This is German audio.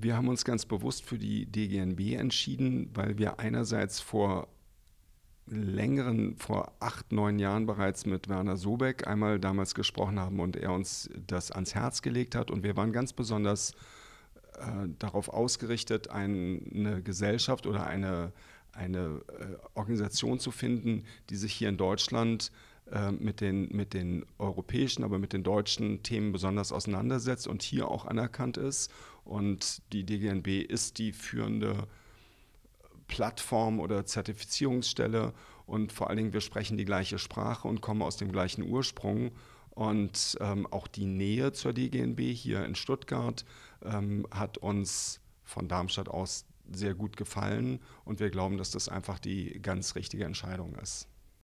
Wir haben uns ganz bewusst für die DGNB entschieden, weil wir einerseits vor längeren, vor acht, neun Jahren bereits mit Werner Sobeck einmal damals gesprochen haben und er uns das ans Herz gelegt hat. Und wir waren ganz besonders äh, darauf ausgerichtet, ein, eine Gesellschaft oder eine, eine äh, Organisation zu finden, die sich hier in Deutschland äh, mit, den, mit den europäischen, aber mit den deutschen Themen besonders auseinandersetzt und hier auch anerkannt ist. Und die DGNB ist die führende Plattform oder Zertifizierungsstelle. Und vor allen Dingen, wir sprechen die gleiche Sprache und kommen aus dem gleichen Ursprung. Und ähm, auch die Nähe zur DGNB hier in Stuttgart ähm, hat uns von Darmstadt aus sehr gut gefallen und wir glauben, dass das einfach die ganz richtige Entscheidung ist.